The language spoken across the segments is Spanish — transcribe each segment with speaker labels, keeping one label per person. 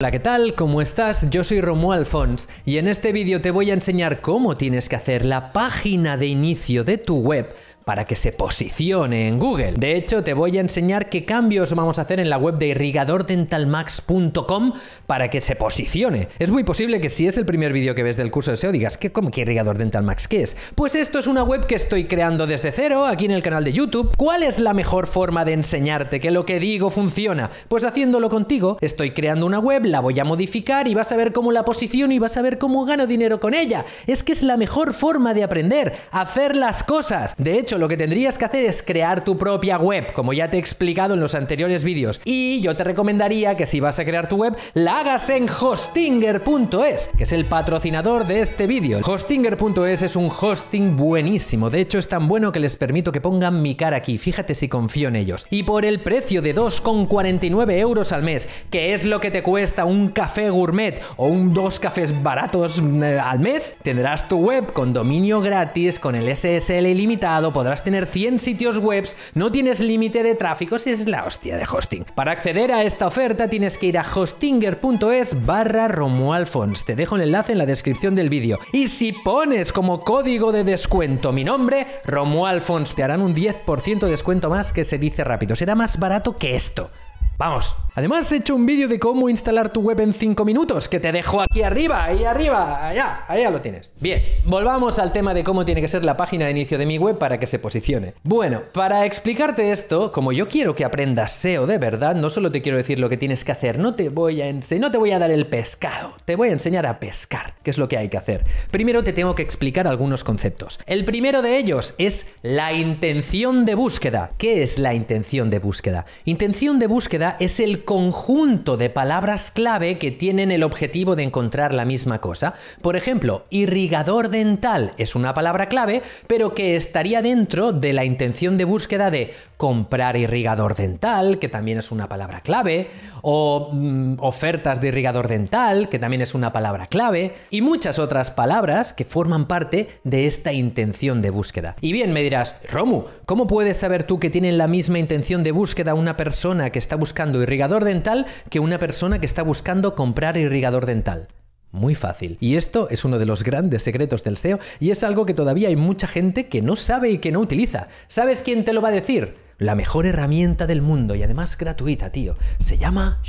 Speaker 1: Hola, ¿qué tal? ¿Cómo estás? Yo soy Romuald Fons y en este vídeo te voy a enseñar cómo tienes que hacer la página de inicio de tu web para que se posicione en Google. De hecho, te voy a enseñar qué cambios vamos a hacer en la web de irrigadordentalmax.com para que se posicione. Es muy posible que si es el primer vídeo que ves del curso de SEO digas, ¿qué, irrigador dental qué es? Pues esto es una web que estoy creando desde cero aquí en el canal de YouTube. ¿Cuál es la mejor forma de enseñarte que lo que digo funciona? Pues haciéndolo contigo. Estoy creando una web, la voy a modificar y vas a ver cómo la posiciono y vas a ver cómo gano dinero con ella. Es que es la mejor forma de aprender, hacer las cosas. De hecho, lo que tendrías que hacer es crear tu propia web, como ya te he explicado en los anteriores vídeos. Y yo te recomendaría que si vas a crear tu web, la hagas en hostinger.es, que es el patrocinador de este vídeo. Hostinger.es es un hosting buenísimo, de hecho es tan bueno que les permito que pongan mi cara aquí, fíjate si confío en ellos. Y por el precio de 2,49 euros al mes, que es lo que te cuesta un café gourmet o un dos cafés baratos eh, al mes, tendrás tu web con dominio gratis, con el SSL ilimitado, podrás tener 100 sitios web, no tienes límite de tráfico, si es la hostia de hosting. Para acceder a esta oferta tienes que ir a hostinger.es barra romualfons. Te dejo el enlace en la descripción del vídeo. Y si pones como código de descuento mi nombre, Romualfons, te harán un 10% de descuento más que se dice rápido. Será más barato que esto. ¡Vamos! Además, he hecho un vídeo de cómo instalar tu web en 5 minutos, que te dejo aquí arriba, ahí arriba, allá, allá lo tienes. Bien, volvamos al tema de cómo tiene que ser la página de inicio de mi web para que se posicione. Bueno, para explicarte esto, como yo quiero que aprendas SEO de verdad, no solo te quiero decir lo que tienes que hacer, no te voy a no te voy a dar el pescado, te voy a enseñar a pescar, que es lo que hay que hacer. Primero te tengo que explicar algunos conceptos. El primero de ellos es la intención de búsqueda. ¿Qué es la intención de búsqueda? Intención de búsqueda es el conjunto de palabras clave que tienen el objetivo de encontrar la misma cosa. Por ejemplo, irrigador dental es una palabra clave, pero que estaría dentro de la intención de búsqueda de comprar irrigador dental, que también es una palabra clave, o mm, ofertas de irrigador dental, que también es una palabra clave, y muchas otras palabras que forman parte de esta intención de búsqueda. Y bien, me dirás, Romu, ¿cómo puedes saber tú que tienen la misma intención de búsqueda una persona que está buscando irrigador dental que una persona que está buscando comprar irrigador dental. Muy fácil. Y esto es uno de los grandes secretos del SEO y es algo que todavía hay mucha gente que no sabe y que no utiliza. ¿Sabes quién te lo va a decir? La mejor herramienta del mundo y además gratuita, tío. Se llama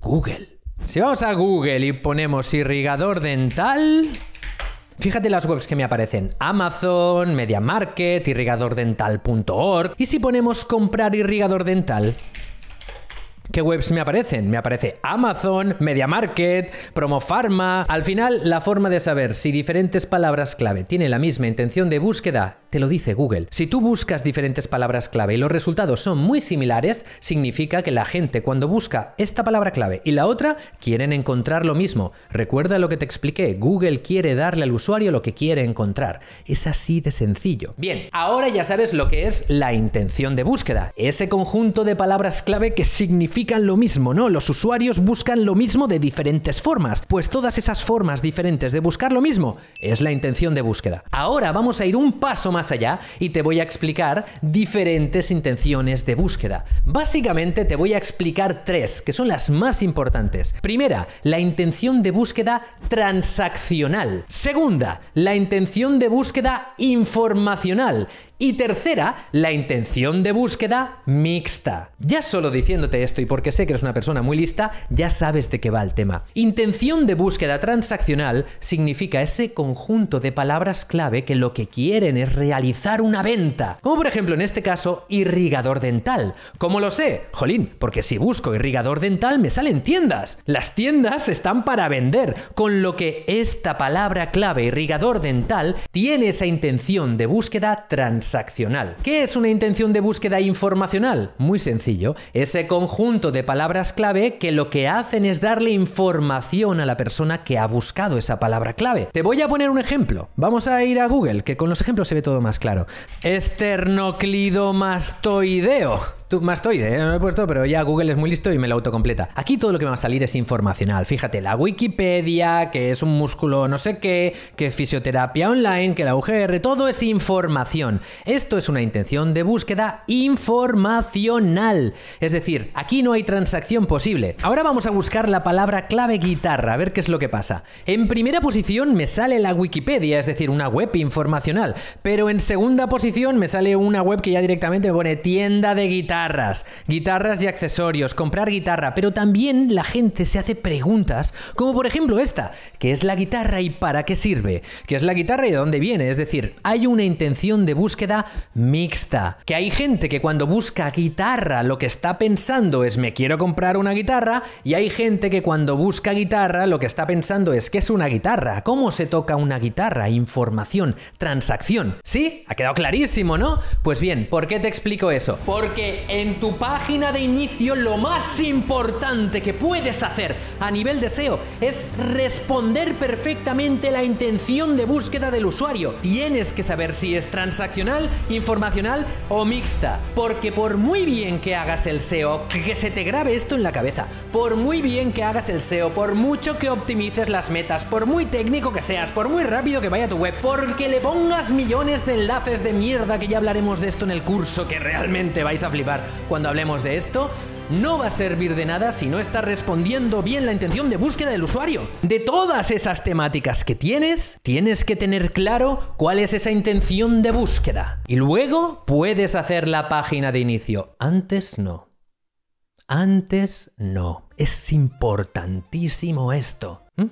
Speaker 1: Google. Si vamos a Google y ponemos irrigador dental, Fíjate las webs que me aparecen: Amazon, MediaMarket, irrigadordental.org. ¿Y si ponemos comprar irrigador dental? ¿Qué webs me aparecen? Me aparece Amazon, Media Market, Promofarma. Al final, la forma de saber si diferentes palabras clave tienen la misma intención de búsqueda te lo dice Google. Si tú buscas diferentes palabras clave y los resultados son muy similares, significa que la gente cuando busca esta palabra clave y la otra quieren encontrar lo mismo. Recuerda lo que te expliqué, Google quiere darle al usuario lo que quiere encontrar. Es así de sencillo. Bien, ahora ya sabes lo que es la intención de búsqueda, ese conjunto de palabras clave que significan lo mismo, ¿no? Los usuarios buscan lo mismo de diferentes formas, pues todas esas formas diferentes de buscar lo mismo es la intención de búsqueda. Ahora vamos a ir un paso más allá y te voy a explicar diferentes intenciones de búsqueda. Básicamente te voy a explicar tres, que son las más importantes. Primera, la intención de búsqueda transaccional. Segunda, la intención de búsqueda informacional. Y tercera, la intención de búsqueda mixta. Ya solo diciéndote esto y porque sé que eres una persona muy lista, ya sabes de qué va el tema. Intención de búsqueda transaccional significa ese conjunto de palabras clave que lo que quieren es realizar una venta. Como por ejemplo en este caso, irrigador dental. ¿Cómo lo sé? Jolín, porque si busco irrigador dental me salen tiendas. Las tiendas están para vender, con lo que esta palabra clave irrigador dental tiene esa intención de búsqueda transaccional ¿Qué es una intención de búsqueda informacional? Muy sencillo, ese conjunto de palabras clave que lo que hacen es darle información a la persona que ha buscado esa palabra clave. Te voy a poner un ejemplo. Vamos a ir a Google, que con los ejemplos se ve todo más claro. Esternoclidomastoideo. Mastoide, estoy ¿eh? no lo he puesto, pero ya Google es muy listo y me lo autocompleta. Aquí todo lo que va a salir es informacional. Fíjate, la Wikipedia, que es un músculo no sé qué, que fisioterapia online, que la UGR, todo es información. Esto es una intención de búsqueda informacional. Es decir, aquí no hay transacción posible. Ahora vamos a buscar la palabra clave guitarra, a ver qué es lo que pasa. En primera posición me sale la Wikipedia, es decir, una web informacional, pero en segunda posición me sale una web que ya directamente pone tienda de guitarra guitarras, guitarras y accesorios, comprar guitarra, pero también la gente se hace preguntas como por ejemplo esta, ¿qué es la guitarra y para qué sirve? ¿Qué es la guitarra y de dónde viene? Es decir, hay una intención de búsqueda mixta, que hay gente que cuando busca guitarra lo que está pensando es me quiero comprar una guitarra y hay gente que cuando busca guitarra lo que está pensando es qué es una guitarra, cómo se toca una guitarra, información, transacción. ¿Sí? Ha quedado clarísimo, ¿no? Pues bien, ¿por qué te explico eso? Porque en tu página de inicio lo más importante que puedes hacer a nivel de SEO es responder perfectamente la intención de búsqueda del usuario. Tienes que saber si es transaccional, informacional o mixta. Porque por muy bien que hagas el SEO, que se te grabe esto en la cabeza, por muy bien que hagas el SEO, por mucho que optimices las metas, por muy técnico que seas, por muy rápido que vaya tu web, porque le pongas millones de enlaces de mierda, que ya hablaremos de esto en el curso, que realmente vais a flipar cuando hablemos de esto, no va a servir de nada si no estás respondiendo bien la intención de búsqueda del usuario. De todas esas temáticas que tienes, tienes que tener claro cuál es esa intención de búsqueda. Y luego puedes hacer la página de inicio. Antes no. Antes no. Es importantísimo esto. ¿Mm?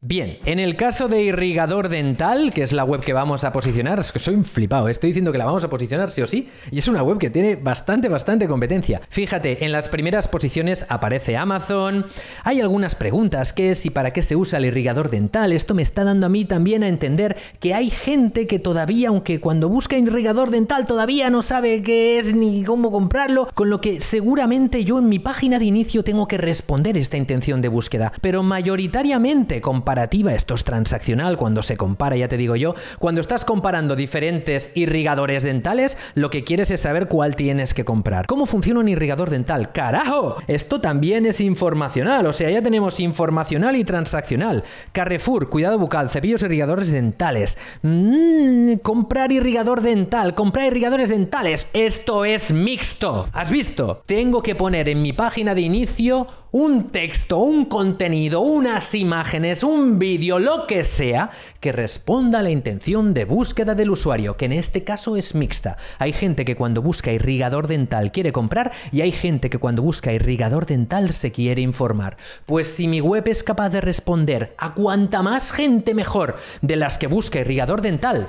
Speaker 1: Bien, en el caso de irrigador dental, que es la web que vamos a posicionar, es que soy un flipado, eh, estoy diciendo que la vamos a posicionar sí o sí, y es una web que tiene bastante, bastante competencia. Fíjate, en las primeras posiciones aparece Amazon, hay algunas preguntas, ¿qué es y para qué se usa el irrigador dental? Esto me está dando a mí también a entender que hay gente que todavía, aunque cuando busca irrigador dental todavía no sabe qué es ni cómo comprarlo, con lo que seguramente yo en mi página de inicio tengo que responder esta intención de búsqueda, pero mayoritariamente con comparativa, esto es transaccional cuando se compara, ya te digo yo, cuando estás comparando diferentes irrigadores dentales, lo que quieres es saber cuál tienes que comprar. ¿Cómo funciona un irrigador dental? ¡Carajo! Esto también es informacional, o sea, ya tenemos informacional y transaccional. Carrefour, cuidado bucal, cepillos irrigadores dentales. Mmm, comprar irrigador dental, comprar irrigadores dentales. Esto es mixto. ¿Has visto? Tengo que poner en mi página de inicio un texto, un contenido, unas imágenes, un vídeo, lo que sea, que responda a la intención de búsqueda del usuario, que en este caso es mixta. Hay gente que cuando busca irrigador dental quiere comprar y hay gente que cuando busca irrigador dental se quiere informar. Pues si mi web es capaz de responder a cuanta más gente mejor de las que busca irrigador dental,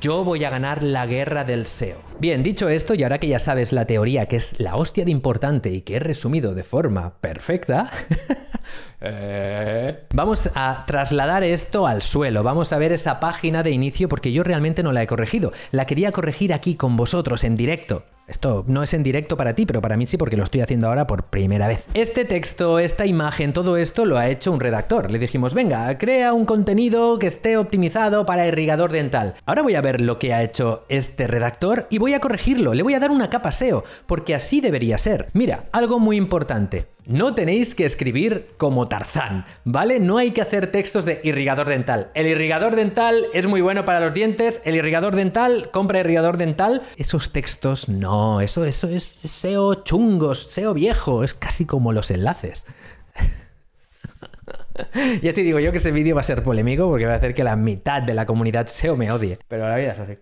Speaker 1: yo voy a ganar la guerra del SEO. Bien, dicho esto, y ahora que ya sabes la teoría que es la hostia de importante y que he resumido de forma perfecta, eh, vamos a trasladar esto al suelo, vamos a ver esa página de inicio porque yo realmente no la he corregido, la quería corregir aquí con vosotros en directo. Esto no es en directo para ti, pero para mí sí, porque lo estoy haciendo ahora por primera vez. Este texto, esta imagen, todo esto lo ha hecho un redactor. Le dijimos, venga, crea un contenido que esté optimizado para irrigador dental. Ahora voy a ver lo que ha hecho este redactor y voy a corregirlo. Le voy a dar una capa SEO, porque así debería ser. Mira, algo muy importante. No tenéis que escribir como Tarzán, ¿vale? No hay que hacer textos de irrigador dental. El irrigador dental es muy bueno para los dientes, el irrigador dental, compra irrigador dental. Esos textos no, eso, eso es SEO chungos, SEO viejo, es casi como los enlaces. ya te digo yo que ese vídeo va a ser polémico porque va a hacer que la mitad de la comunidad SEO me odie. Pero la vida es así.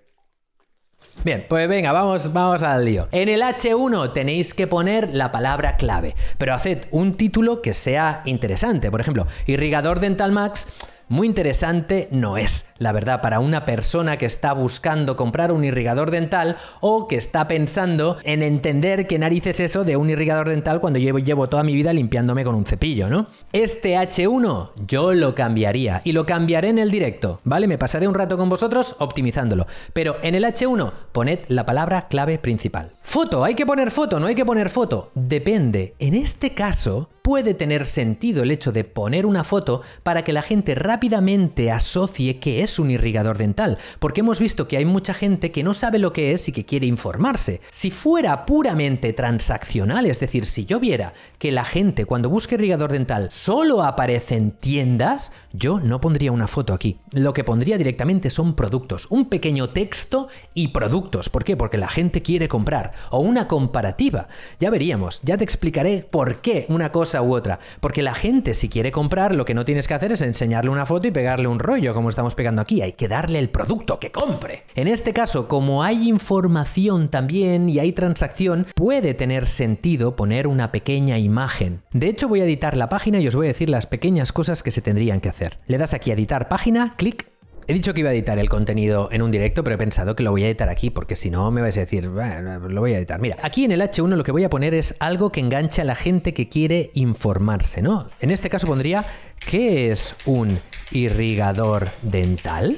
Speaker 1: Bien, pues venga, vamos, vamos al lío. En el H1 tenéis que poner la palabra clave, pero haced un título que sea interesante. Por ejemplo, Irrigador Dental Max muy interesante no es, la verdad, para una persona que está buscando comprar un irrigador dental o que está pensando en entender qué narices eso de un irrigador dental cuando llevo, llevo toda mi vida limpiándome con un cepillo, ¿no? Este H1 yo lo cambiaría y lo cambiaré en el directo, ¿vale? Me pasaré un rato con vosotros optimizándolo. Pero en el H1 poned la palabra clave principal. Foto, hay que poner foto, no hay que poner foto. Depende. En este caso, puede tener sentido el hecho de poner una foto para que la gente rápidamente asocie que es un irrigador dental, porque hemos visto que hay mucha gente que no sabe lo que es y que quiere informarse. Si fuera puramente transaccional, es decir, si yo viera que la gente cuando busca irrigador dental solo aparece en tiendas, yo no pondría una foto aquí. Lo que pondría directamente son productos, un pequeño texto y productos. ¿Por qué? Porque la gente quiere comprar o una comparativa. Ya veríamos, ya te explicaré por qué una cosa u otra. Porque la gente, si quiere comprar, lo que no tienes que hacer es enseñarle una foto y pegarle un rollo, como estamos pegando aquí. Hay que darle el producto que compre. En este caso, como hay información también y hay transacción, puede tener sentido poner una pequeña imagen. De hecho, voy a editar la página y os voy a decir las pequeñas cosas que se tendrían que hacer. Le das aquí a editar página, clic He dicho que iba a editar el contenido en un directo, pero he pensado que lo voy a editar aquí, porque si no me vais a decir, bueno, lo voy a editar. Mira, aquí en el H1 lo que voy a poner es algo que engancha a la gente que quiere informarse, ¿no? En este caso pondría, ¿qué es un irrigador dental?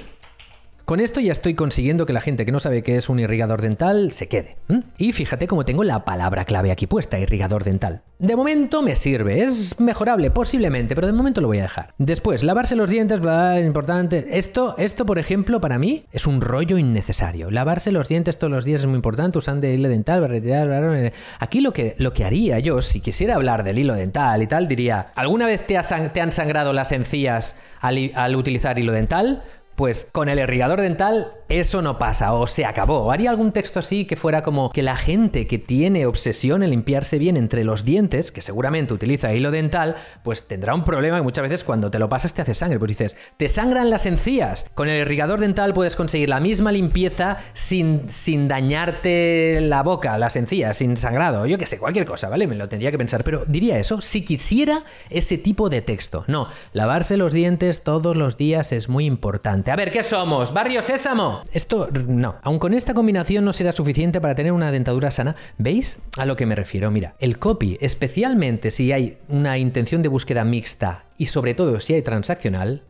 Speaker 1: Con esto ya estoy consiguiendo que la gente que no sabe qué es un irrigador dental se quede. Y fíjate cómo tengo la palabra clave aquí puesta, irrigador dental. De momento me sirve, es mejorable posiblemente, pero de momento lo voy a dejar. Después, lavarse los dientes, va importante. Esto, esto por ejemplo, para mí es un rollo innecesario. Lavarse los dientes todos los días es muy importante, usando hilo dental retirar... Aquí lo que, lo que haría yo, si quisiera hablar del hilo dental y tal, diría, ¿alguna vez te, han sangrado las encías al utilizar hilo dental? Pues con el irrigador dental eso no pasa o se acabó. Haría algún texto así que fuera como que la gente que tiene obsesión en limpiarse bien entre los dientes, que seguramente utiliza hilo dental, pues tendrá un problema que muchas veces cuando te lo pasas te hace sangre. Pues dices, te sangran las encías. Con el irrigador dental puedes conseguir la misma limpieza sin, sin dañarte la boca, las encías, sin sangrado. Yo que sé, cualquier cosa, ¿vale? Me lo tendría que pensar. Pero diría eso si quisiera ese tipo de texto. No, lavarse los dientes todos los días es muy importante. A ver, ¿qué somos? ¿Barrio Sésamo? Esto no. Aun con esta combinación no será suficiente para tener una dentadura sana. ¿Veis a lo que me refiero? Mira, el copy, especialmente si hay una intención de búsqueda mixta y sobre todo si hay transaccional,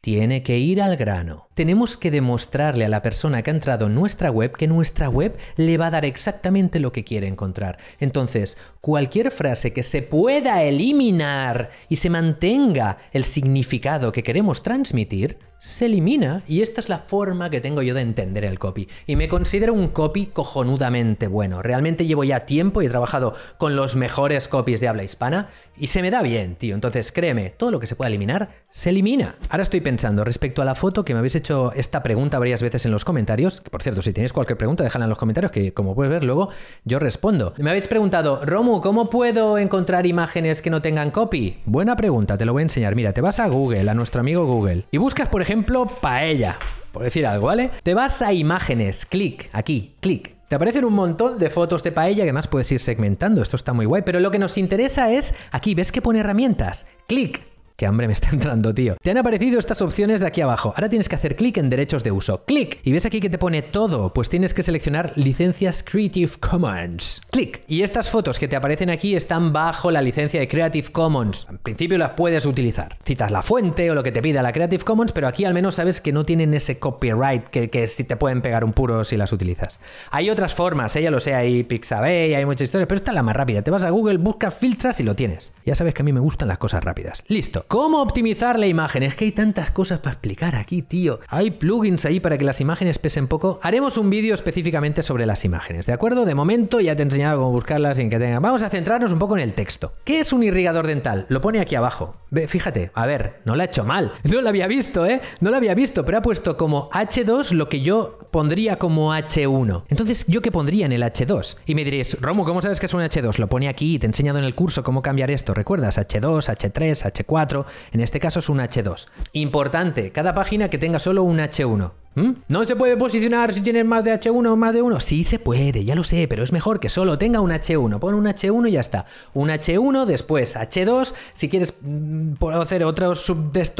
Speaker 1: tiene que ir al grano tenemos que demostrarle a la persona que ha entrado en nuestra web que nuestra web le va a dar exactamente lo que quiere encontrar. Entonces, cualquier frase que se pueda eliminar y se mantenga el significado que queremos transmitir, se elimina. Y esta es la forma que tengo yo de entender el copy. Y me considero un copy cojonudamente bueno. Realmente llevo ya tiempo y he trabajado con los mejores copies de habla hispana y se me da bien, tío. Entonces, créeme, todo lo que se pueda eliminar, se elimina. Ahora estoy pensando respecto a la foto que me habéis hecho esta pregunta varias veces en los comentarios. por cierto, si tenéis cualquier pregunta, déjala en los comentarios, que como puedes ver, luego yo respondo. Me habéis preguntado, Romu, ¿cómo puedo encontrar imágenes que no tengan copy? Buena pregunta, te lo voy a enseñar. Mira, te vas a Google, a nuestro amigo Google, y buscas, por ejemplo, paella. Por decir algo, ¿vale? Te vas a imágenes, clic, aquí, clic, te aparecen un montón de fotos de paella que además puedes ir segmentando, esto está muy guay, pero lo que nos interesa es, aquí ves que pone herramientas, clic, Qué hambre me está entrando, tío. Te han aparecido estas opciones de aquí abajo. Ahora tienes que hacer clic en derechos de uso. Clic. Y ves aquí que te pone todo. Pues tienes que seleccionar licencias Creative Commons. Clic. Y estas fotos que te aparecen aquí están bajo la licencia de Creative Commons. En principio las puedes utilizar. Citas la fuente o lo que te pida la Creative Commons, pero aquí al menos sabes que no tienen ese copyright que, si te pueden pegar un puro si las utilizas. Hay otras formas, ella ¿eh? lo sé, hay Pixabay, hay muchas historias, pero esta es la más rápida. Te vas a Google, buscas, filtras y lo tienes. Ya sabes que a mí me gustan las cosas rápidas. Listo. ¿Cómo optimizar la imagen? Es que hay tantas cosas para explicar aquí, tío. Hay plugins ahí para que las imágenes pesen poco. Haremos un vídeo específicamente sobre las imágenes, ¿de acuerdo? De momento ya te he enseñado cómo buscarlas sin que tengan. Vamos a centrarnos un poco en el texto. ¿Qué es un irrigador dental? Lo pone aquí abajo. fíjate, a ver, no lo ha hecho mal. No lo había visto, ¿eh? No lo había visto, pero ha puesto como H2 lo que yo pondría como H1. Entonces, ¿yo qué pondría en el H2? Y me diréis, Romo, ¿cómo sabes que es un H2? Lo pone aquí, y te he enseñado en el curso cómo cambiar esto. ¿Recuerdas? H2, H3, H4 en este caso es un H2. Importante, cada página que tenga solo un H1. ¿Mm? ¿No se puede posicionar si tienes más de H1 o más de 1? Sí se puede, ya lo sé, pero es mejor que solo tenga un H1. Pon un H1 y ya está. Un H1, después H2, si quieres mm, hacer otros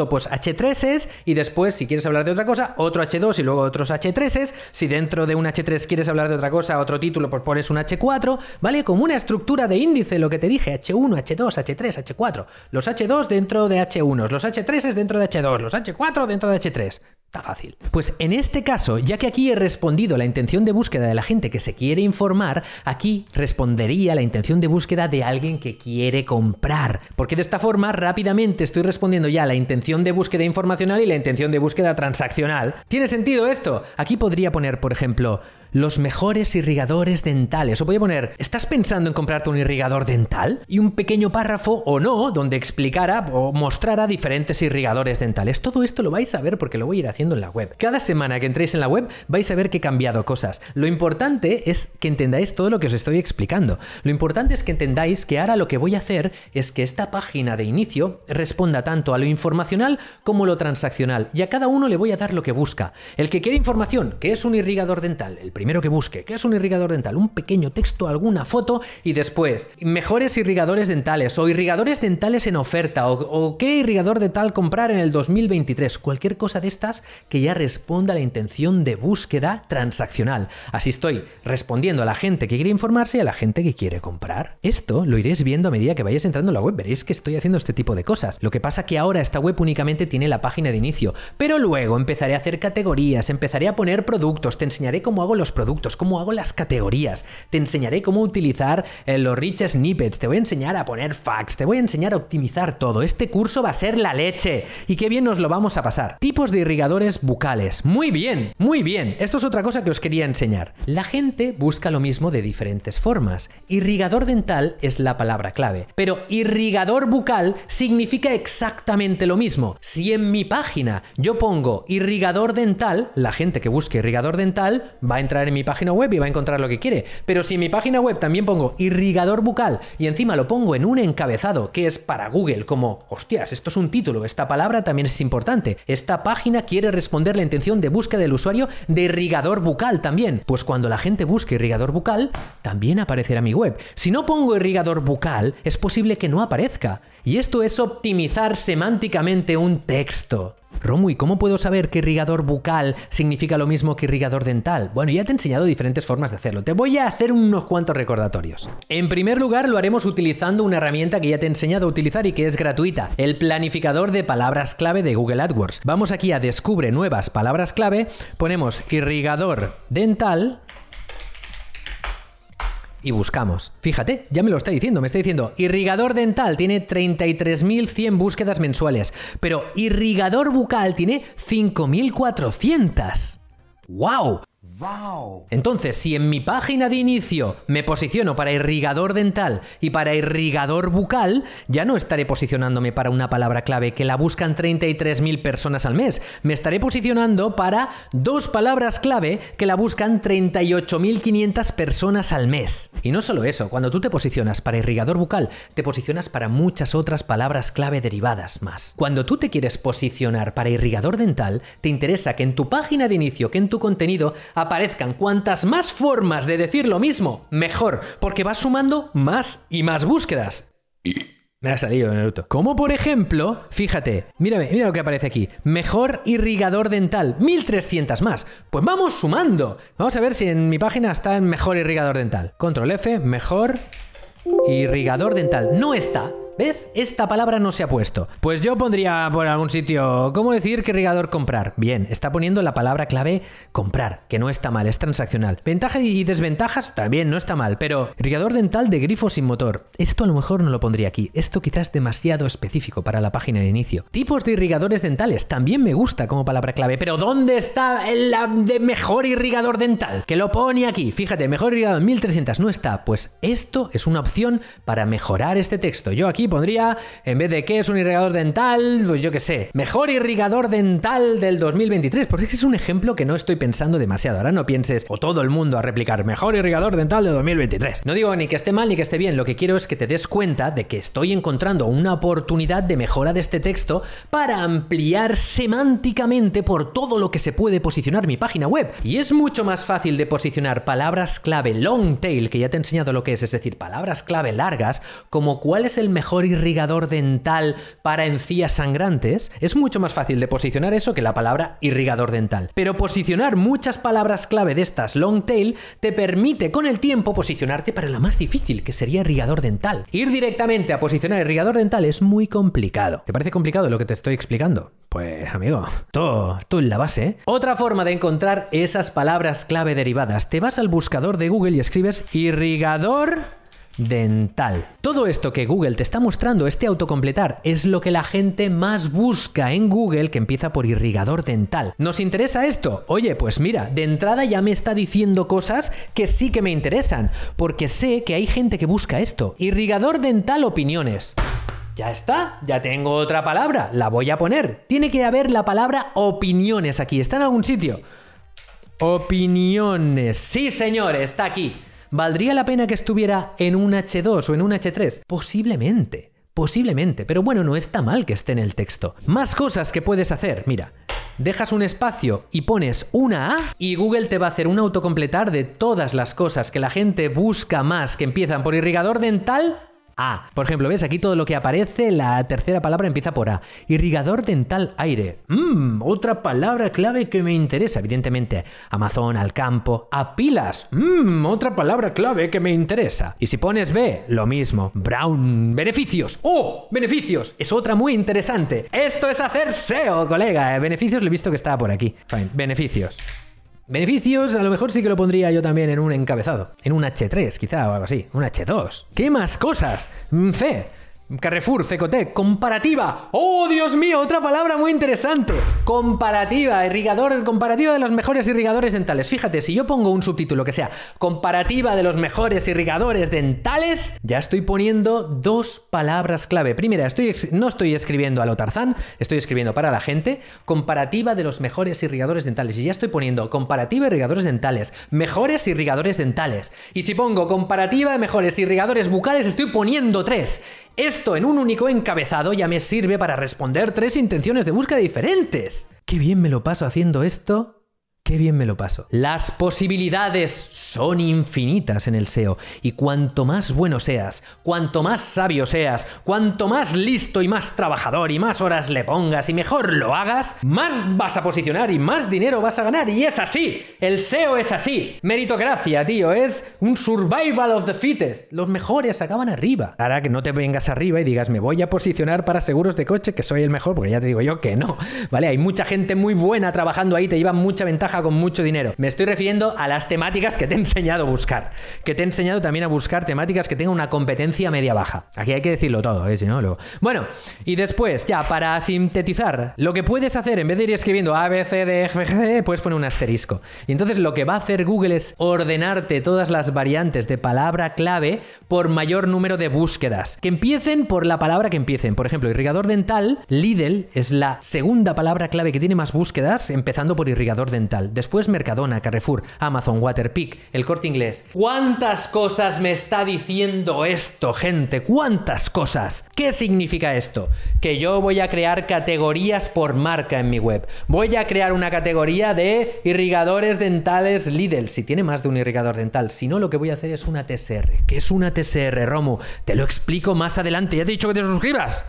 Speaker 1: pues H3s y después, si quieres hablar de otra cosa, otro H2 y luego otros H3s. Si dentro de un H3 quieres hablar de otra cosa, otro título, pues pones un H4, ¿vale? Como una estructura de índice, lo que te dije, H1, H2, H3, H4. Los H2 dentro de H1, los H3s dentro de H2, los H4 dentro de H3. Está fácil. Pues en este caso, ya que aquí he respondido la intención de búsqueda de la gente que se quiere informar, aquí respondería la intención de búsqueda de alguien que quiere comprar. Porque de esta forma rápidamente estoy respondiendo ya la intención de búsqueda informacional y la intención de búsqueda transaccional. ¿Tiene sentido esto? Aquí podría poner, por ejemplo, los mejores irrigadores dentales. Os voy a poner, ¿estás pensando en comprarte un irrigador dental? Y un pequeño párrafo o no, donde explicara o mostrara diferentes irrigadores dentales. Todo esto lo vais a ver porque lo voy a ir haciendo en la web. Cada semana que entréis en la web vais a ver que he cambiado cosas. Lo importante es que entendáis todo lo que os estoy explicando. Lo importante es que entendáis que ahora lo que voy a hacer es que esta página de inicio responda tanto a lo informacional como a lo transaccional. Y a cada uno le voy a dar lo que busca. El que quiere información, que es un irrigador dental, el Primero que busque, ¿qué es un irrigador dental? Un pequeño texto, alguna foto y después, mejores irrigadores dentales o irrigadores dentales en oferta o, qué irrigador dental comprar en el 2023. Cualquier cosa de estas que ya responda a la intención de búsqueda transaccional. Así estoy respondiendo a la gente que quiere informarse y a la gente que quiere comprar. Esto lo iréis viendo a medida que vayáis entrando en la web. Veréis que estoy haciendo este tipo de cosas. Lo que pasa que ahora esta web únicamente tiene la página de inicio, pero luego empezaré a hacer categorías, empezaré a poner productos, te enseñaré cómo hago los productos, cómo hago las categorías, te enseñaré cómo utilizar eh, los rich snippets, te voy a enseñar a poner facts, te voy a enseñar a optimizar todo. Este curso va a ser la leche y qué bien nos lo vamos a pasar. Tipos de irrigadores bucales. Muy bien, muy bien. Esto es otra cosa que os quería enseñar. La gente busca lo mismo de diferentes formas. Irrigador dental es la palabra clave, pero irrigador bucal significa exactamente lo mismo. Si en mi página yo pongo irrigador dental, la gente que busque irrigador dental va a entrar en mi página web y va a encontrar lo que quiere. Pero si en mi página web también pongo irrigador bucal y encima lo pongo en un encabezado que es para Google, como, hostias, esto es un título, esta palabra también es importante, esta página quiere responder la intención de búsqueda del usuario de irrigador bucal también. Pues cuando la gente busque irrigador bucal, también aparecerá mi web. Si no pongo irrigador bucal, es posible que no aparezca. Y esto es optimizar semánticamente un texto. Romu, cómo puedo saber que irrigador bucal significa lo mismo que irrigador dental? Bueno, ya te he enseñado diferentes formas de hacerlo. Te voy a hacer unos cuantos recordatorios. En primer lugar, lo haremos utilizando una herramienta que ya te he enseñado a utilizar y que es gratuita, el planificador de palabras clave de Google AdWords. Vamos aquí a Descubre nuevas palabras clave, ponemos irrigador dental y buscamos. Fíjate, ya me lo está diciendo, me está diciendo, irrigador dental tiene 33.100 búsquedas mensuales, pero irrigador bucal tiene 5.400. ¡Wow! Entonces, si en mi página de inicio me posiciono para irrigador dental y para irrigador bucal, ya no estaré posicionándome para una palabra clave que la buscan 33.000 personas al mes. Me estaré posicionando para dos palabras clave que la buscan 38.500 personas al mes. Y no solo eso, cuando tú te posicionas para irrigador bucal, te posicionas para muchas otras palabras clave derivadas más. Cuando tú te quieres posicionar para irrigador dental, te interesa que en tu página de inicio, que en tu contenido, aparezcan cuantas más formas de decir lo mismo, mejor, porque vas sumando más y más búsquedas. Me ha salido Naruto. Como por ejemplo, fíjate, mira lo que aparece aquí. Mejor irrigador dental, 1300 más. Pues vamos sumando. Vamos a ver si en mi página está en mejor irrigador dental. Control F, mejor irrigador dental. No está. ¿Ves? Esta palabra no se ha puesto. Pues yo pondría por algún sitio, ¿cómo decir que irrigador comprar? Bien, está poniendo la palabra clave comprar, que no está mal, es transaccional. Ventajas y desventajas también no está mal, pero irrigador dental de grifo sin motor. Esto a lo mejor no lo pondría aquí, esto quizás demasiado específico para la página de inicio. Tipos de irrigadores dentales, también me gusta como palabra clave, pero ¿dónde está el de mejor irrigador dental? Que lo pone aquí, fíjate, mejor irrigador 1300 no está, pues esto es una opción para mejorar este texto. Yo aquí pondría, en vez de que es un irrigador dental, pues yo qué sé, mejor irrigador dental del 2023, porque es un ejemplo que no estoy pensando demasiado. Ahora no pienses, o todo el mundo a replicar, mejor irrigador dental del 2023. No digo ni que esté mal ni que esté bien, lo que quiero es que te des cuenta de que estoy encontrando una oportunidad de mejora de este texto para ampliar semánticamente por todo lo que se puede posicionar mi página web. Y es mucho más fácil de posicionar palabras clave long tail, que ya te he enseñado lo que es, es decir, palabras clave largas, como cuál es el mejor irrigador dental para encías sangrantes, es mucho más fácil de posicionar eso que la palabra irrigador dental. Pero posicionar muchas palabras clave de estas long tail te permite con el tiempo posicionarte para la más difícil, que sería irrigador dental. Ir directamente a posicionar irrigador dental es muy complicado. ¿Te parece complicado lo que te estoy explicando? Pues amigo, todo, todo en la base. ¿eh? Otra forma de encontrar esas palabras clave derivadas. Te vas al buscador de Google y escribes irrigador dental. Todo esto que Google te está mostrando, este autocompletar, es lo que la gente más busca en Google, que empieza por irrigador dental. ¿Nos interesa esto? Oye, pues mira, de entrada ya me está diciendo cosas que sí que me interesan, porque sé que hay gente que busca esto. Irrigador dental opiniones. Ya está, ya tengo otra palabra, la voy a poner. Tiene que haber la palabra opiniones aquí, está en algún sitio. Opiniones. Sí, señor, está aquí. ¿Valdría la pena que estuviera en un H2 o en un H3? Posiblemente, posiblemente, pero bueno, no está mal que esté en el texto. Más cosas que puedes hacer, mira. Dejas un espacio y pones una A y Google te va a hacer un autocompletar de todas las cosas que la gente busca más que empiezan por irrigador dental a. Por ejemplo, ¿ves? Aquí todo lo que aparece, la tercera palabra empieza por A. Irrigador dental aire. Mmm, otra palabra clave que me interesa, evidentemente. Amazon, al campo, a pilas. Mmm, otra palabra clave que me interesa. Y si pones B, lo mismo. Brown, beneficios. ¡Oh! Beneficios. Es otra muy interesante. Esto es hacer SEO, colega. Eh, beneficios, lo he visto que estaba por aquí. Fine. Beneficios. Beneficios, a lo mejor sí que lo pondría yo también en un encabezado, en un H3 quizá o algo así, un H2. ¿Qué más cosas? Mm, Fe, Carrefour, Cecotec, comparativa. ¡Oh, Dios mío! Otra palabra muy interesante. Comparativa, irrigador, comparativa de los mejores irrigadores dentales. Fíjate, si yo pongo un subtítulo que sea comparativa de los mejores irrigadores dentales, ya estoy poniendo dos palabras clave. Primera, estoy no estoy escribiendo a lo Tarzán, estoy escribiendo para la gente comparativa de los mejores irrigadores dentales. Y ya estoy poniendo comparativa de irrigadores dentales, mejores irrigadores dentales. Y si pongo comparativa de mejores irrigadores bucales, estoy poniendo tres. Esto en un único encabezado ya me sirve para responder tres intenciones de búsqueda diferentes. Qué bien me lo paso haciendo esto Qué bien me lo paso. Las posibilidades son infinitas en el SEO y cuanto más bueno seas, cuanto más sabio seas, cuanto más listo y más trabajador y más horas le pongas y mejor lo hagas, más vas a posicionar y más dinero vas a ganar y es así. El SEO es así. Meritocracia, tío, es un survival of the fittest. Los mejores acaban arriba. Ahora que no te vengas arriba y digas me voy a posicionar para seguros de coche que soy el mejor, porque ya te digo yo que no. Vale, hay mucha gente muy buena trabajando ahí, te lleva mucha ventaja con mucho dinero. Me estoy refiriendo a las temáticas que te he enseñado a buscar. Que te he enseñado también a buscar temáticas que tengan una competencia media-baja. Aquí hay que decirlo todo, ¿eh? si no, luego. Bueno, y después, ya, para sintetizar, lo que puedes hacer, en vez de ir escribiendo A, B, C, D, F, G, puedes poner un asterisco. Y entonces lo que va a hacer Google es ordenarte todas las variantes de palabra clave por mayor número de búsquedas. Que empiecen por la palabra que empiecen. Por ejemplo, irrigador dental, Lidl es la segunda palabra clave que tiene más búsquedas, empezando por irrigador dental después Mercadona, Carrefour, Amazon, Waterpik, El Corte Inglés. ¿Cuántas cosas me está diciendo esto, gente? ¿Cuántas cosas? ¿Qué significa esto? Que yo voy a crear categorías por marca en mi web. Voy a crear una categoría de irrigadores dentales Lidl, si tiene más de un irrigador dental. Si no, lo que voy a hacer es una TSR. ¿Qué es una TSR, Romo? Te lo explico más adelante. Ya te he dicho que te suscribas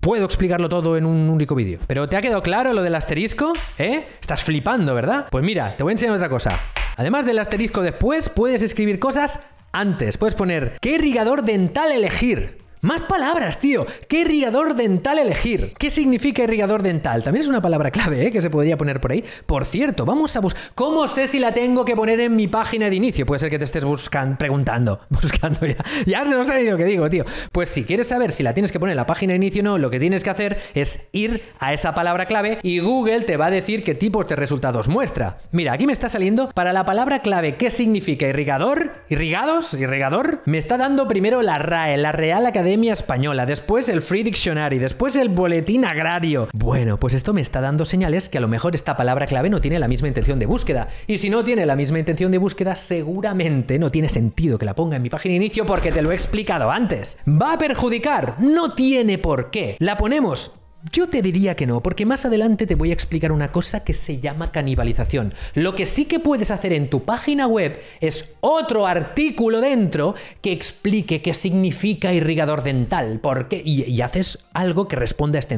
Speaker 1: puedo explicarlo todo en un único vídeo. Pero ¿te ha quedado claro lo del asterisco? ¿Eh? Estás flipando, ¿verdad? Pues mira, te voy a enseñar otra cosa. Además del asterisco después, puedes escribir cosas antes. Puedes poner, ¿qué irrigador dental elegir? Más palabras, tío. ¿Qué irrigador dental elegir? ¿Qué significa irrigador dental? También es una palabra clave ¿eh? que se podría poner por ahí. Por cierto, vamos a buscar... ¿Cómo sé si la tengo que poner en mi página de inicio? Puede ser que te estés buscando, preguntando. Buscando ya. Ya no sé lo que digo, tío. Pues si quieres saber si la tienes que poner en la página de inicio o no, lo que tienes que hacer es ir a esa palabra clave y Google te va a decir qué tipos de resultados muestra. Mira, aquí me está saliendo para la palabra clave ¿qué significa irrigador? ¿Irrigados? ¿Irrigador? Me está dando primero la RAE, la Real Academia Academia Española, después el Free Dictionary, después el Boletín Agrario. Bueno, pues esto me está dando señales que a lo mejor esta palabra clave no tiene la misma intención de búsqueda. Y si no tiene la misma intención de búsqueda, seguramente no tiene sentido que la ponga en mi página inicio porque te lo he explicado antes. Va a perjudicar, no tiene por qué. La ponemos yo te diría que no, porque más adelante te voy a explicar una cosa que se llama canibalización. Lo que sí que puedes hacer en tu página web es otro artículo dentro que explique qué significa irrigador dental, porque y, y haces algo que responde a esta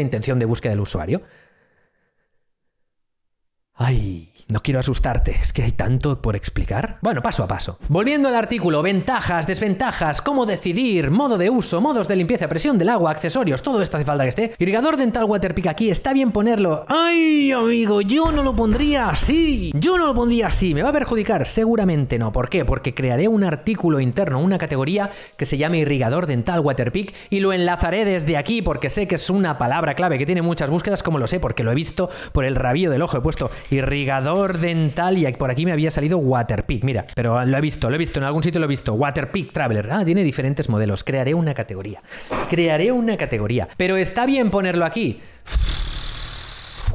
Speaker 1: intención de búsqueda del usuario. Ay, no quiero asustarte, es que hay tanto por explicar. Bueno, paso a paso. Volviendo al artículo, ventajas, desventajas, cómo decidir, modo de uso, modos de limpieza, presión del agua, accesorios, todo esto hace falta que esté. Irrigador dental Waterpik aquí, está bien ponerlo. Ay, amigo, yo no lo pondría así. Yo no lo pondría así, ¿me va a perjudicar? Seguramente no. ¿Por qué? Porque crearé un artículo interno, una categoría que se llame irrigador dental Waterpik y lo enlazaré desde aquí porque sé que es una palabra clave que tiene muchas búsquedas, como lo sé, porque lo he visto por el rabillo del ojo, he puesto irrigador dental y por aquí me había salido Waterpik. Mira, pero lo he visto, lo he visto, en algún sitio lo he visto. Waterpik Traveler. Ah, tiene diferentes modelos. Crearé una categoría. Crearé una categoría. Pero está bien ponerlo aquí.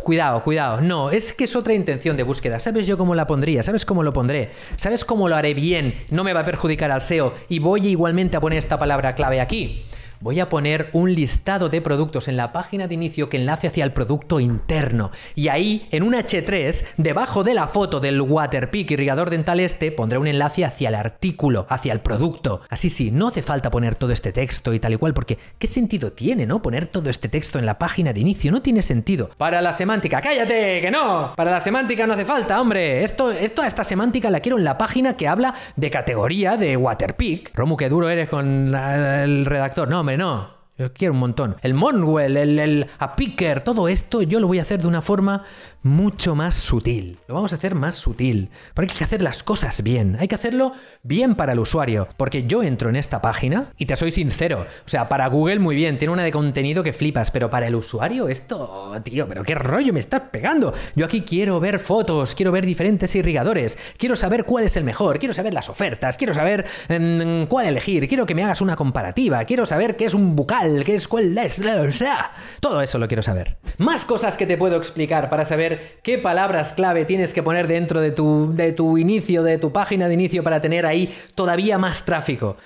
Speaker 1: Cuidado, cuidado. No, es que es otra intención de búsqueda. ¿Sabes yo cómo la pondría? ¿Sabes cómo lo pondré? ¿Sabes cómo lo haré bien? No me va a perjudicar al SEO. Y voy igualmente a poner esta palabra clave aquí voy a poner un listado de productos en la página de inicio que enlace hacia el producto interno. Y ahí, en un H3, debajo de la foto del Waterpik irrigador dental este, pondré un enlace hacia el artículo, hacia el producto. Así sí, no hace falta poner todo este texto y tal y cual, porque ¿qué sentido tiene, no? Poner todo este texto en la página de inicio, no tiene sentido. Para la semántica, cállate, que no. Para la semántica no hace falta, hombre. Esto, esto esta semántica la quiero en la página que habla de categoría de Waterpik. Romu, qué duro eres con el redactor. No, no. Yo quiero un montón. El Monwell, el, el Apiker, todo esto yo lo voy a hacer de una forma mucho más sutil. Lo vamos a hacer más sutil. Porque hay que hacer las cosas bien. Hay que hacerlo bien para el usuario. Porque yo entro en esta página y te soy sincero. O sea, para Google muy bien, tiene una de contenido que flipas. Pero para el usuario esto, tío, pero qué rollo me estás pegando. Yo aquí quiero ver fotos, quiero ver diferentes irrigadores. Quiero saber cuál es el mejor. Quiero saber las ofertas. Quiero saber mm, cuál elegir. Quiero que me hagas una comparativa. Quiero saber qué es un bucal, qué es cuál es. O sea, todo eso lo quiero saber. Más cosas que te puedo explicar para saber qué palabras clave tienes que poner dentro de tu, de tu inicio, de tu página de inicio para tener ahí todavía más tráfico.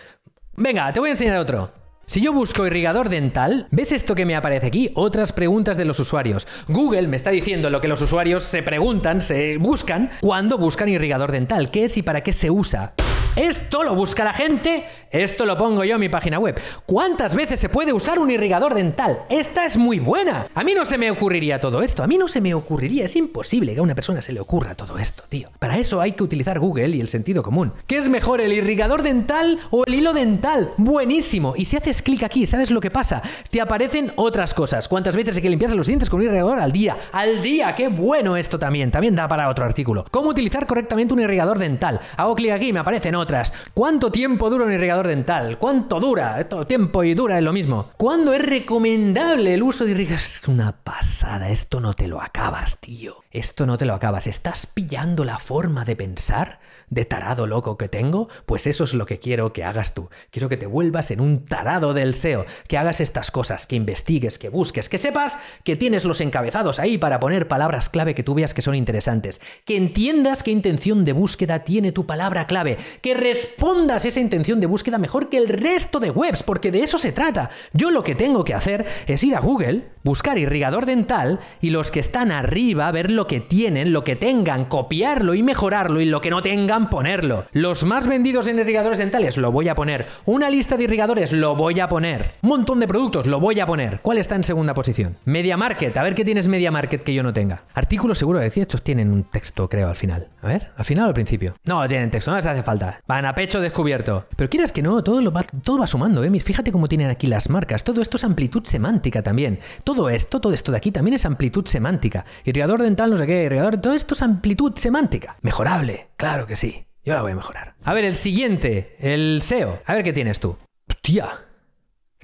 Speaker 1: Venga, te voy a enseñar otro. Si yo busco irrigador dental, ¿ves esto que me aparece aquí? Otras preguntas de los usuarios. Google me está diciendo lo que los usuarios se preguntan, se buscan, cuando buscan irrigador dental, qué es y para qué se usa. Esto lo busca la gente esto lo pongo yo en mi página web. ¿Cuántas veces se puede usar un irrigador dental? Esta es muy buena. A mí no se me ocurriría todo esto. A mí no se me ocurriría. Es imposible que a una persona se le ocurra todo esto, tío. Para eso hay que utilizar Google y el sentido común. ¿Qué es mejor, el irrigador dental o el hilo dental? Buenísimo. Y si haces clic aquí, ¿sabes lo que pasa? Te aparecen otras cosas. ¿Cuántas veces hay que limpiarse los dientes con un irrigador al día? Al día. Qué bueno esto también. También da para otro artículo. ¿Cómo utilizar correctamente un irrigador dental? Hago clic aquí y me aparecen otras. ¿Cuánto tiempo dura un irrigador dental? ¿Cuánto dura? todo tiempo y dura es lo mismo. ¿Cuándo es recomendable el uso de rigas Es una pasada, esto no te lo acabas, tío. Esto no te lo acabas. ¿Estás pillando la forma de pensar de tarado loco que tengo? Pues eso es lo que quiero que hagas tú. Quiero que te vuelvas en un tarado del SEO, que hagas estas cosas, que investigues, que busques, que sepas que tienes los encabezados ahí para poner palabras clave que tú veas que son interesantes, que entiendas qué intención de búsqueda tiene tu palabra clave, que respondas esa intención de búsqueda mejor que el resto de webs, porque de eso se trata. Yo lo que tengo que hacer es ir a Google, buscar irrigador dental y los que están arriba ver lo que tienen, lo que tengan, copiarlo y mejorarlo y lo que no tengan ponerlo. Los más vendidos en irrigadores dentales lo voy a poner. Una lista de irrigadores lo voy a poner. Un montón de productos lo voy a poner. ¿Cuál está en segunda posición? Media Market, a ver qué tienes Media Market que yo no tenga. Artículos seguro de decía, estos tienen un texto creo al final. A ver, al final o al principio. No, tienen texto, no les hace falta. Van a pecho descubierto. Pero quieres que no, todo, lo va, todo va sumando, ¿eh? Fíjate cómo tienen aquí las marcas. Todo esto es amplitud semántica también. Todo esto, todo esto de aquí también es amplitud semántica. Irrigador dental, no sé qué, irrigador, todo esto es amplitud semántica. Mejorable, claro que sí. Yo la voy a mejorar. A ver, el siguiente, el SEO. A ver qué tienes tú. Hostia,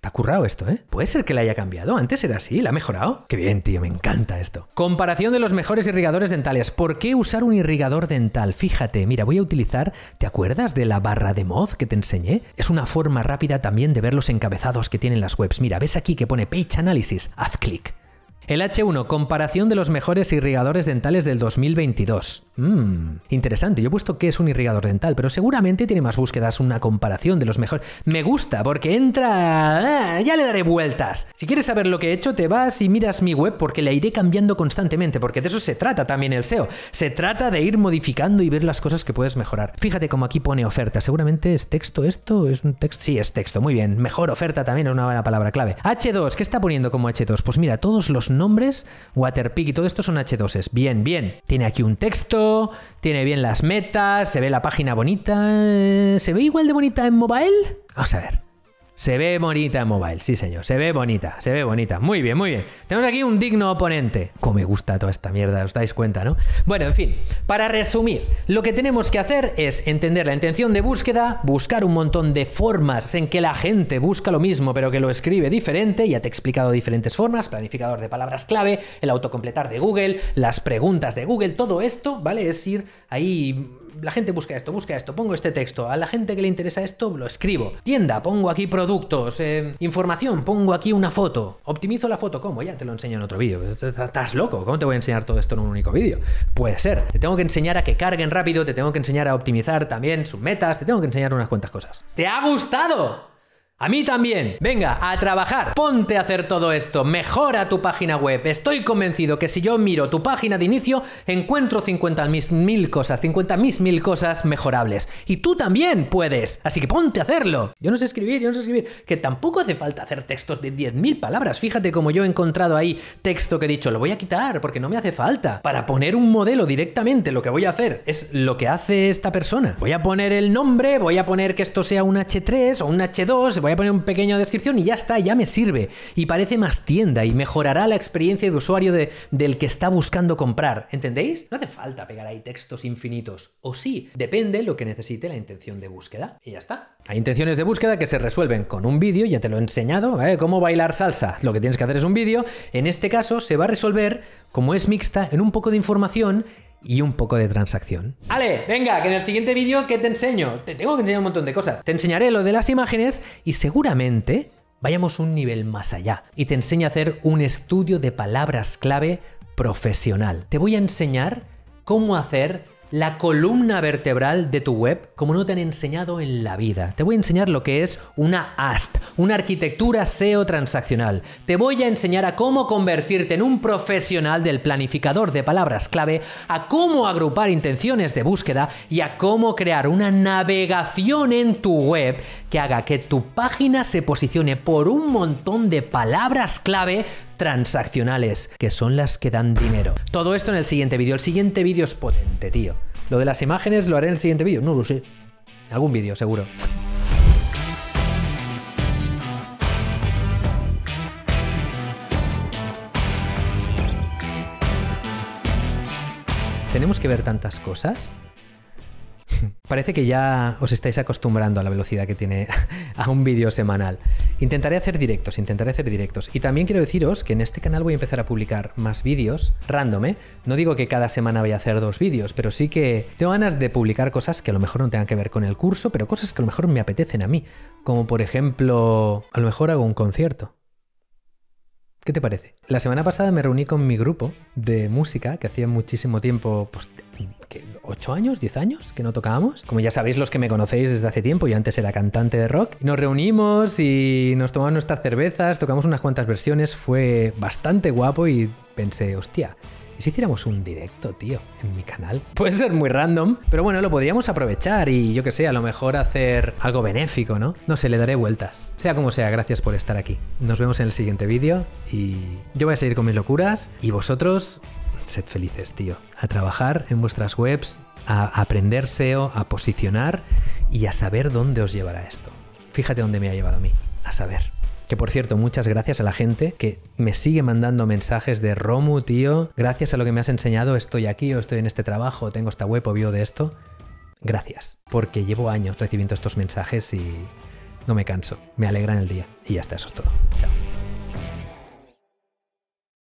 Speaker 1: ha currado esto, ¿eh? Puede ser que la haya cambiado. Antes era así, la ha mejorado. Qué bien, tío, me encanta esto. Comparación de los mejores irrigadores dentales. ¿Por qué usar un irrigador dental? Fíjate, mira, voy a utilizar, ¿te acuerdas de la barra de mod que te enseñé? Es una forma rápida también de ver los encabezados que tienen las webs. Mira, ves aquí que pone Page Analysis. Haz clic. El H1, comparación de los mejores irrigadores dentales del 2022. Mmm, interesante. Yo he puesto que es un irrigador dental, pero seguramente tiene más búsquedas una comparación de los mejores. Me gusta, porque entra... Ah, ya le daré vueltas. Si quieres saber lo que he hecho, te vas y miras mi web porque la iré cambiando constantemente, porque de eso se trata también el SEO. Se trata de ir modificando y ver las cosas que puedes mejorar. Fíjate cómo aquí pone oferta. Seguramente es texto esto, es un texto... Sí, es texto, muy bien. Mejor oferta también es una buena palabra clave. H2, ¿qué está poniendo como H2? Pues mira, todos los nombres, Waterpik y todo esto son H2s. Bien, bien. Tiene aquí un texto, tiene bien las metas, se ve la página bonita. ¿Se ve igual de bonita en mobile? Vamos a ver. Se ve bonita mobile, sí señor, se ve bonita, se ve bonita. Muy bien, muy bien. Tenemos aquí un digno oponente. Como me gusta toda esta mierda, os dais cuenta, ¿no? Bueno, en fin, para resumir, lo que tenemos que hacer es entender la intención de búsqueda, buscar un montón de formas en que la gente busca lo mismo pero que lo escribe diferente, ya te he explicado diferentes formas, planificador de palabras clave, el autocompletar de Google, las preguntas de Google, todo esto, ¿vale? Es ir ahí la gente busca esto, busca esto, pongo este texto, a la gente que le interesa esto lo escribo. Tienda, pongo aquí productos, eh, información, pongo aquí una foto. Optimizo la foto, ¿cómo? Ya te lo enseño en otro vídeo. Estás loco, ¿cómo te voy a enseñar todo esto en un único vídeo? Puede ser. Te tengo que enseñar a que carguen rápido, te tengo que enseñar a optimizar también sus metas, te tengo que enseñar unas cuantas cosas. ¿Te ha gustado? A mí también. Venga, a trabajar. Ponte a hacer todo esto. Mejora tu página web. Estoy convencido que si yo miro tu página de inicio, encuentro mil cosas, mil cosas mejorables. Y tú también puedes. Así que ponte a hacerlo. Yo no sé escribir, yo no sé escribir. Que tampoco hace falta hacer textos de 10.000 palabras. Fíjate cómo yo he encontrado ahí texto que he dicho, lo voy a quitar porque no me hace falta. Para poner un modelo directamente, lo que voy a hacer es lo que hace esta persona. Voy a poner el nombre, voy a poner que esto sea un H3 o un H2 voy a poner un pequeño descripción y ya está, ya me sirve. Y parece más tienda y mejorará la experiencia de usuario de, del que está buscando comprar. ¿Entendéis? No hace falta pegar ahí textos infinitos. O sí, depende lo que necesite la intención de búsqueda. Y ya está. Hay intenciones de búsqueda que se resuelven con un vídeo, ya te lo he enseñado, ¿eh? cómo bailar salsa. Lo que tienes que hacer es un vídeo. En este caso se va a resolver, como es mixta, en un poco de información y un poco de transacción. Ale, venga, que en el siguiente vídeo, ¿qué te enseño? Te tengo que enseñar un montón de cosas. Te enseñaré lo de las imágenes y seguramente vayamos un nivel más allá y te enseño a hacer un estudio de palabras clave profesional. Te voy a enseñar cómo hacer la columna vertebral de tu web como no te han enseñado en la vida. Te voy a enseñar lo que es una AST, una arquitectura SEO transaccional. Te voy a enseñar a cómo convertirte en un profesional del planificador de palabras clave, a cómo agrupar intenciones de búsqueda y a cómo crear una navegación en tu web que haga que tu página se posicione por un montón de palabras clave transaccionales, que son las que dan dinero. Todo esto en el siguiente vídeo. El siguiente vídeo es potente, tío. Lo de las imágenes lo haré en el siguiente vídeo. No lo sé. Algún vídeo, seguro. ¿Tenemos que ver tantas cosas? Parece que ya os estáis acostumbrando a la velocidad que tiene a un vídeo semanal. Intentaré hacer directos, intentaré hacer directos. Y también quiero deciros que en este canal voy a empezar a publicar más vídeos, random, ¿eh? No digo que cada semana vaya a hacer dos vídeos, pero sí que tengo ganas de publicar cosas que a lo mejor no tengan que ver con el curso, pero cosas que a lo mejor me apetecen a mí. Como por ejemplo, a lo mejor hago un concierto. ¿Qué te parece? La semana pasada me reuní con mi grupo de música, que hacía muchísimo tiempo, pues, ¿8 años? ¿10 años? Que no tocábamos. Como ya sabéis los que me conocéis desde hace tiempo, yo antes era cantante de rock. Nos reunimos y nos tomamos nuestras cervezas, tocamos unas cuantas versiones, fue bastante guapo y pensé, hostia, ¿Y si hiciéramos un directo, tío, en mi canal? Puede ser muy random, pero bueno, lo podríamos aprovechar y yo que sé, a lo mejor hacer algo benéfico, ¿no? No sé, le daré vueltas. Sea como sea, gracias por estar aquí. Nos vemos en el siguiente vídeo y yo voy a seguir con mis locuras y vosotros sed felices, tío. A trabajar en vuestras webs, a aprender SEO, a posicionar y a saber dónde os llevará esto. Fíjate dónde me ha llevado a mí, a saber. Que por cierto, muchas gracias a la gente que me sigue mandando mensajes de Romu, tío. Gracias a lo que me has enseñado, estoy aquí o estoy en este trabajo, tengo esta web o vivo de esto. Gracias, porque llevo años recibiendo estos mensajes y no me canso. Me alegran el día. Y ya está, eso es todo. Chao.